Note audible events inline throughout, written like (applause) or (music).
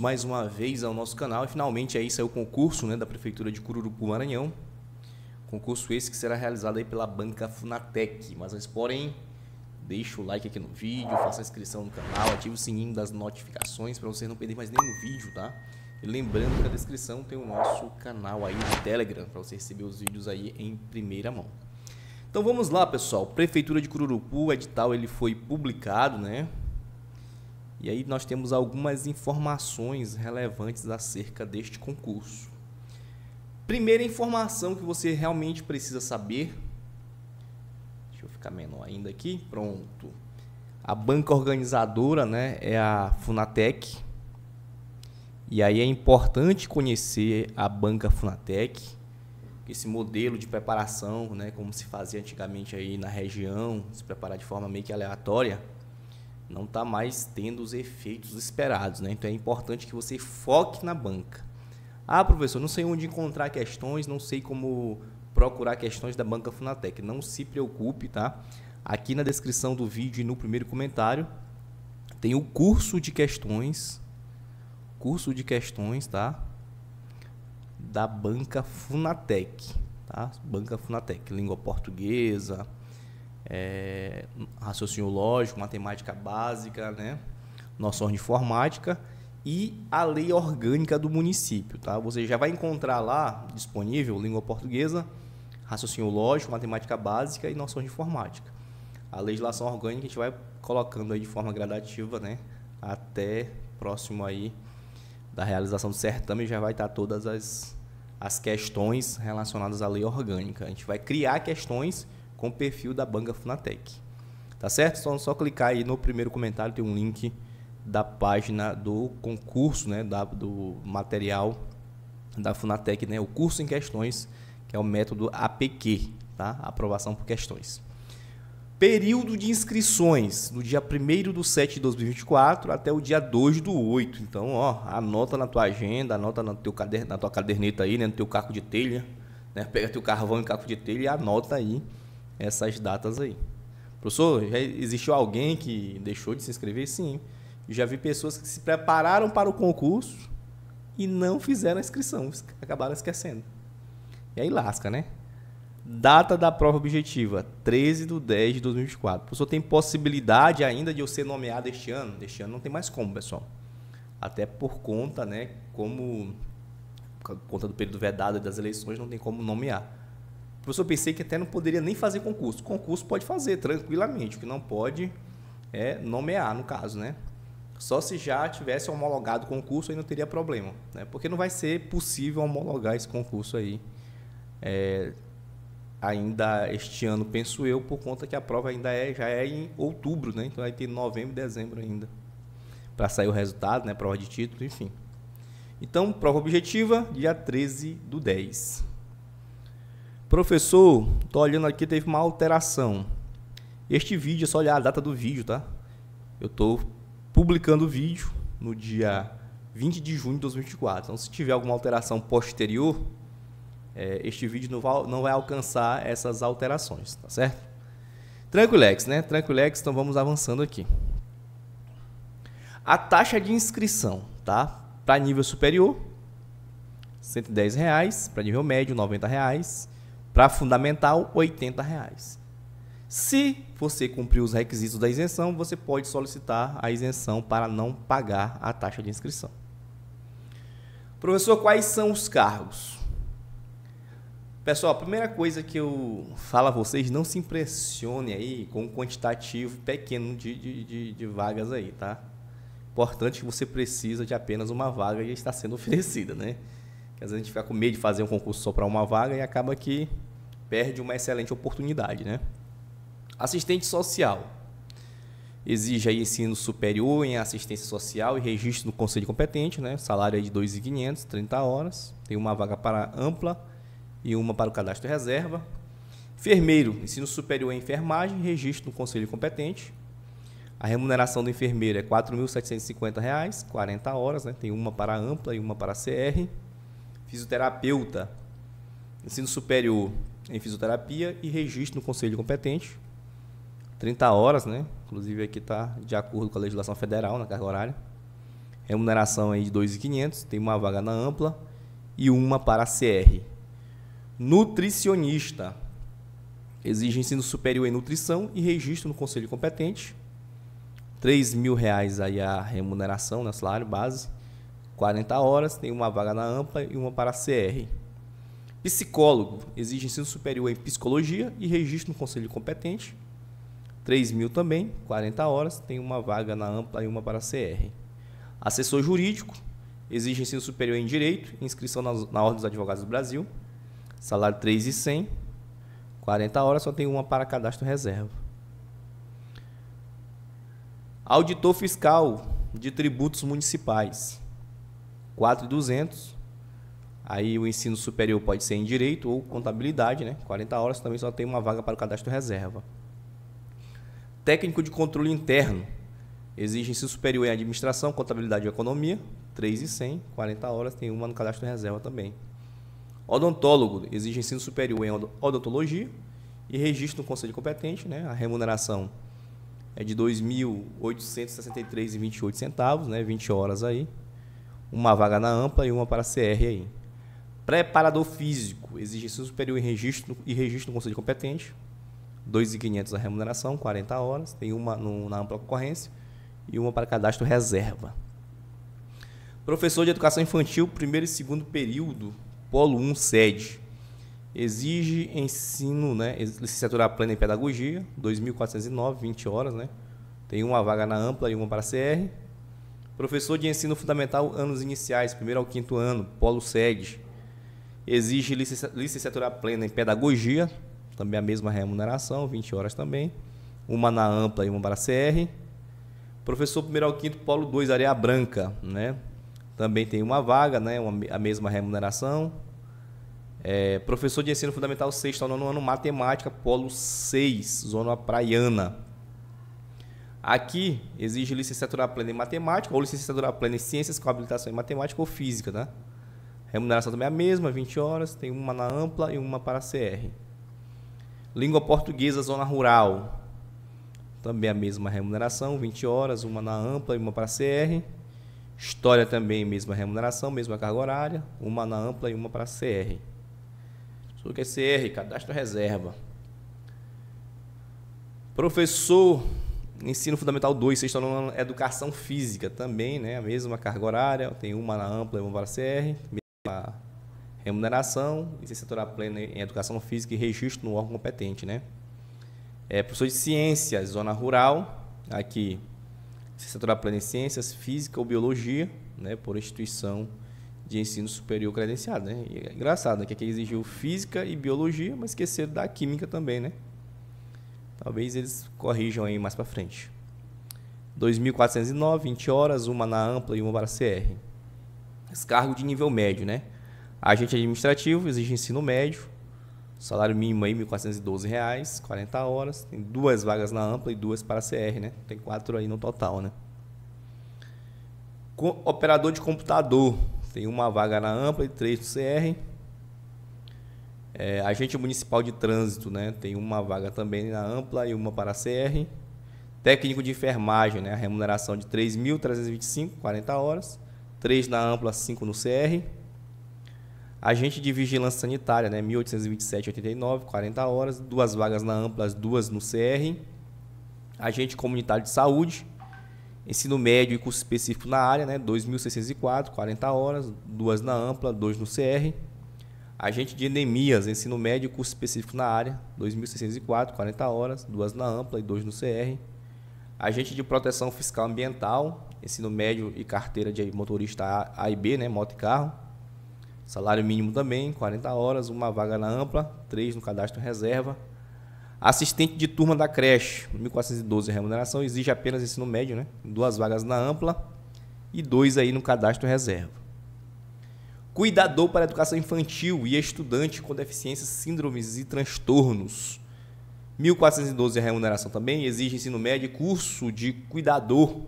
mais uma vez ao nosso canal. E finalmente aí saiu o concurso né, da Prefeitura de Cururupu, Maranhão. Concurso esse que será realizado aí pela banca Funatec. Mas antes, porém, deixa o like aqui no vídeo, faça a inscrição no canal, ative o sininho das notificações para você não perder mais nenhum vídeo, tá? E lembrando que na descrição tem o nosso canal aí no Telegram para você receber os vídeos aí em primeira mão. Então vamos lá, pessoal. Prefeitura de Cururupu, o edital ele foi publicado, né? E aí nós temos algumas informações relevantes acerca deste concurso. Primeira informação que você realmente precisa saber. Deixa eu ficar menor ainda aqui. Pronto. A banca organizadora né, é a Funatec. E aí é importante conhecer a banca Funatec, esse modelo de preparação, né, como se fazia antigamente aí na região, se preparar de forma meio que aleatória não está mais tendo os efeitos esperados. Né? Então é importante que você foque na banca. Ah, professor, não sei onde encontrar questões, não sei como procurar questões da banca Funatec. Não se preocupe, tá? Aqui na descrição do vídeo e no primeiro comentário tem o curso de questões, curso de questões, tá? Da banca Funatec, tá? Banca Funatec, língua portuguesa, é, raciocínio lógico, matemática básica, né? noção de informática e a lei orgânica do município. Tá? Você já vai encontrar lá, disponível, língua portuguesa, raciocínio lógico, matemática básica e noção de informática. A legislação orgânica a gente vai colocando aí de forma gradativa, né? até próximo aí da realização do certame já vai estar todas as, as questões relacionadas à lei orgânica. A gente vai criar questões com o perfil da Banca Funatec. Tá certo? só clicar aí no primeiro comentário, tem um link da página do concurso, né, da, do material da Funatec, né, o curso em questões, que é o método APQ, tá? Aprovação por questões. Período de inscrições, do dia 1 do 7 de 2024 até o dia 2 do 8. Então, ó, anota na tua agenda, anota no teu caderno, na tua caderneta aí, né, no teu caco de telha, né? Pega teu carvão e caco de telha e anota aí essas datas aí. Professor, já existiu alguém que deixou de se inscrever? Sim. Já vi pessoas que se prepararam para o concurso e não fizeram a inscrição, acabaram esquecendo. E aí lasca, né? Data da prova objetiva, 13 de 10 de 2024. Professor, tem possibilidade ainda de eu ser nomeado este ano? Este ano não tem mais como, pessoal. Até por conta, né, como por conta do período vedado das eleições, não tem como nomear. Professor, tipo, pensei que até não poderia nem fazer concurso. Concurso pode fazer tranquilamente, o que não pode é nomear, no caso, né? Só se já tivesse homologado o concurso, aí não teria problema, né? Porque não vai ser possível homologar esse concurso aí é, ainda este ano, penso eu, por conta que a prova ainda é, já é em outubro, né? Então vai ter novembro e dezembro ainda para sair o resultado, né? Prova de título, enfim. Então, prova objetiva, dia 13 do 10. Professor, tô olhando aqui, teve uma alteração. Este vídeo, é só olhar a data do vídeo, tá? Eu tô publicando o vídeo no dia 20 de junho de 2024. Então, se tiver alguma alteração posterior, é, este vídeo não vai, não vai alcançar essas alterações, tá certo? Tranquilex, né? Tranquilex, então vamos avançando aqui. A taxa de inscrição, tá? Para nível superior, R$ reais. para nível médio, R$ Reais. Para fundamental, R$ reais. Se você cumprir os requisitos da isenção, você pode solicitar a isenção para não pagar a taxa de inscrição. Professor, quais são os cargos? Pessoal, a primeira coisa que eu falo a vocês, não se impressione aí com o um quantitativo pequeno de, de, de, de vagas aí, tá? Importante que você precisa de apenas uma vaga e está sendo (laughs) oferecida, né? Porque às vezes a gente fica com medo de fazer um concurso só para uma vaga e acaba que perde uma excelente oportunidade, né? Assistente social. Exige aí ensino superior em assistência social e registro no conselho competente, né? Salário aí de 2.500, 30 horas. Tem uma vaga para ampla e uma para o cadastro reserva. Enfermeiro, ensino superior em enfermagem, registro no conselho competente. A remuneração do enfermeiro é R$ 4.750, 40 horas, né? Tem uma para ampla e uma para CR. Fisioterapeuta, ensino superior em fisioterapia e registro no conselho competente. 30 horas, né? Inclusive aqui está de acordo com a legislação federal na carga horária. Remuneração aí de 2.500, tem uma vaga na ampla e uma para a CR. Nutricionista. Exige ensino superior em nutrição e registro no conselho competente. R$ reais aí a remuneração, né, salário base, 40 horas, tem uma vaga na ampla e uma para a CR. Psicólogo exige ensino superior em psicologia e registro no conselho competente. 3 mil também, 40 horas, tem uma vaga na ampla e uma para a CR. Assessor jurídico exige ensino superior em direito, inscrição na, na Ordem dos Advogados do Brasil. Salário 3 e 100, 40 horas, só tem uma para cadastro reserva. Auditor fiscal de tributos municipais, 4,200 Aí o ensino superior pode ser em direito ou contabilidade, né? 40 horas também só tem uma vaga para o cadastro reserva. Técnico de controle interno. Exige ensino superior em administração, contabilidade e economia, 3 e 100, 40 horas, tem uma no cadastro reserva também. Odontólogo exige ensino superior em odontologia e registro no conselho competente, né? A remuneração é de R$ 2.863,28, né? 20 horas aí. Uma vaga na ampla e uma para a CR aí. Preparador físico, exigência superior registro e registro no conselho competente. 2.500 a remuneração, 40 horas. Tem uma no, na ampla concorrência e uma para cadastro reserva. Professor de educação infantil, primeiro e segundo período, polo 1, sede. Exige ensino, né, licenciatura plena em pedagogia, 2.409, 20 horas, né? Tem uma vaga na ampla e uma para CR. Professor de ensino fundamental, anos iniciais, primeiro ao quinto ano, polo sede. Exige licenciatura plena em pedagogia, também a mesma remuneração, 20 horas também. Uma na ampla e uma para a CR. Professor primeiro ao quinto, polo 2, areia branca, né? Também tem uma vaga, né? Uma, a mesma remuneração. É, professor de ensino fundamental 6 ao 9 ano, matemática, polo 6, zona praiana. Aqui exige licenciatura plena em matemática, ou licenciatura plena em ciências com habilitação em matemática ou física, tá? Né? Remuneração também é a mesma, 20 horas, tem uma na ampla e uma para a CR. Língua portuguesa, zona rural. Também a mesma remuneração, 20 horas, uma na ampla e uma para a CR. História também, mesma remuneração, mesma carga horária, uma na ampla e uma para a CR. Só que é CR, cadastro reserva. Professor, ensino fundamental 2, vocês na educação física também, né? A mesma carga horária, tem uma na ampla e uma para a CR, remuneração, licenciatura plena em educação física e registro no órgão competente, né? É, professor de ciências, zona rural, aqui, licenciatura plena em ciências, física ou biologia, né? Por instituição de ensino superior credenciado, né? E é engraçado, né? Que aqui exigiu física e biologia, mas esqueceram da química também, né? Talvez eles corrijam aí mais para frente. 2.409, 20 horas, uma na ampla e uma para a CR. Esse cargo de nível médio, né? Agente administrativo, exige ensino médio, salário mínimo aí R$ reais, 40 horas. Tem duas vagas na ampla e duas para CR, né? Tem quatro aí no total, né? Co operador de computador, tem uma vaga na ampla e três no CR. É, agente municipal de trânsito, né? Tem uma vaga também na ampla e uma para CR. Técnico de enfermagem, né? A remuneração de 3.325, 40 horas. três na ampla, cinco no CR. Agente de Vigilância Sanitária, né? 1827-89, 40 horas. Duas vagas na Ampla, duas no CR. Agente Comunitário de Saúde. Ensino médio e curso específico na área, né? 2.604, 40 horas. Duas na Ampla, dois no CR. Agente de Endemias, ensino médio e curso específico na área, 2.604, 40 horas. Duas na Ampla e dois no CR. Agente de Proteção Fiscal Ambiental, ensino médio e carteira de motorista A e B, né? Moto e carro. Salário mínimo também, 40 horas, uma vaga na ampla, três no cadastro reserva. Assistente de turma da creche, 1.412 remuneração, exige apenas ensino médio, né? Duas vagas na ampla e dois aí no cadastro reserva. Cuidador para educação infantil e estudante com deficiências, síndromes e transtornos. 1.412 remuneração também, exige ensino médio e curso de cuidador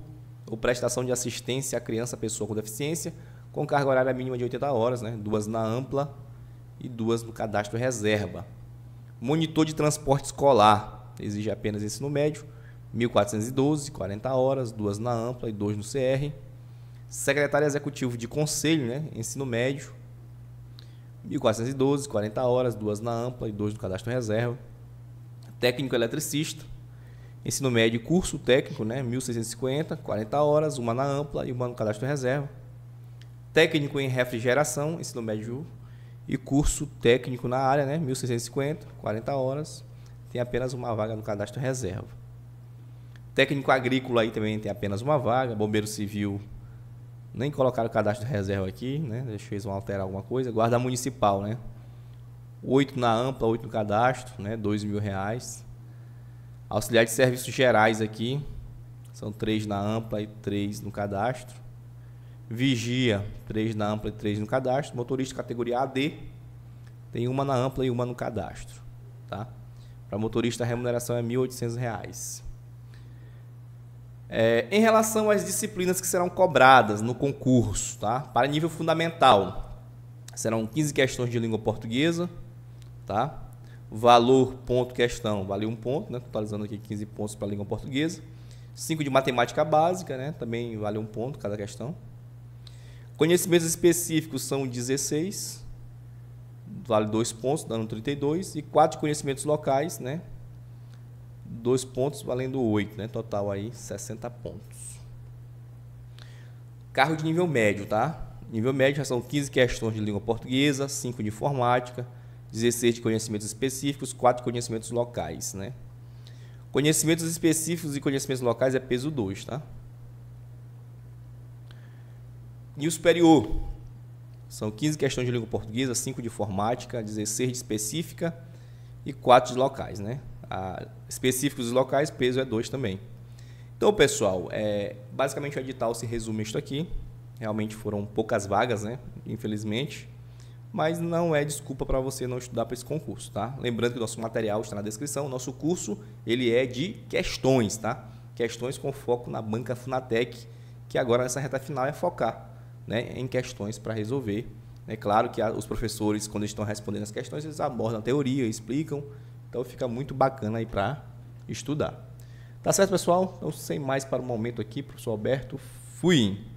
ou prestação de assistência à criança, pessoa com deficiência com carga horária mínima de 80 horas, né? duas na ampla e duas no cadastro reserva. Monitor de transporte escolar, exige apenas ensino médio, 1.412, 40 horas, duas na ampla e duas no CR. Secretário executivo de conselho, né? ensino médio, 1.412, 40 horas, duas na ampla e duas no cadastro reserva. Técnico eletricista, ensino médio e curso técnico, né? 1.650, 40 horas, uma na ampla e uma no cadastro reserva técnico em refrigeração, ensino médio e curso técnico na área, né? 1650, 40 horas. Tem apenas uma vaga no cadastro reserva. Técnico agrícola aí também tem apenas uma vaga. Bombeiro civil, nem colocaram o cadastro reserva aqui, né? Eles vão alterar alguma coisa. Guarda municipal, né? Oito na ampla, oito no cadastro, né? Dois mil reais. Auxiliar de serviços gerais aqui. São três na ampla e três no cadastro vigia, três na ampla e três no cadastro. Motorista categoria AD, tem uma na ampla e uma no cadastro. Tá? Para motorista, a remuneração é R$ 1.800. É, em relação às disciplinas que serão cobradas no concurso, tá? para nível fundamental, serão 15 questões de língua portuguesa, tá? valor ponto questão, vale um ponto, né? totalizando aqui 15 pontos para a língua portuguesa, 5 de matemática básica, né? também vale um ponto cada questão, Conhecimentos específicos são 16, vale 2 pontos, dando 32, e 4 conhecimentos locais, né? 2 pontos valendo 8, né? Total aí 60 pontos. Carro de nível médio, tá? Nível médio já são 15 questões de língua portuguesa, 5 de informática, 16 de conhecimentos específicos, 4 conhecimentos locais, né? Conhecimentos específicos e conhecimentos locais é peso 2, tá? e o superior. São 15 questões de língua portuguesa, 5 de informática, 16 de específica e 4 de locais, né? específicos e locais, peso é 2 também. Então, pessoal, é, basicamente o edital se resume isto aqui. Realmente foram poucas vagas, né? Infelizmente. Mas não é desculpa para você não estudar para esse concurso, tá? Lembrando que o nosso material está na descrição. O nosso curso, ele é de questões, tá? Questões com foco na banca Funatec, que agora nessa reta final é focar né, em questões para resolver. É claro que os professores, quando estão respondendo as questões, eles abordam a teoria, explicam. Então fica muito bacana aí para estudar. Tá certo, pessoal? Então, sem mais para o momento aqui, professor Alberto, fui!